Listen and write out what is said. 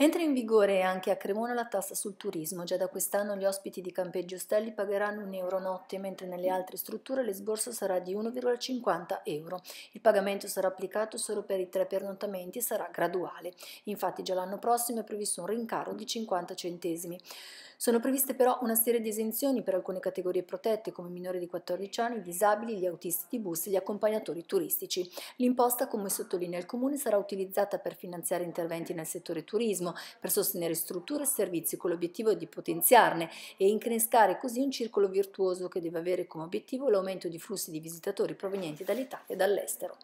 Entra in vigore anche a Cremona la tassa sul turismo. Già da quest'anno gli ospiti di Campeggio Ostelli pagheranno un euro notte, mentre nelle altre strutture l'esborso sarà di 1,50 euro. Il pagamento sarà applicato solo per i tre pernottamenti e sarà graduale. Infatti già l'anno prossimo è previsto un rincaro di 50 centesimi. Sono previste però una serie di esenzioni per alcune categorie protette come i minori di 14 anni, i disabili, gli autisti di bus e gli accompagnatori turistici. L'imposta, come sottolinea il Comune, sarà utilizzata per finanziare interventi nel settore turismo turismo per sostenere strutture e servizi con l'obiettivo di potenziarne e increscare così un circolo virtuoso che deve avere come obiettivo l'aumento di flussi di visitatori provenienti dall'Italia e dall'estero.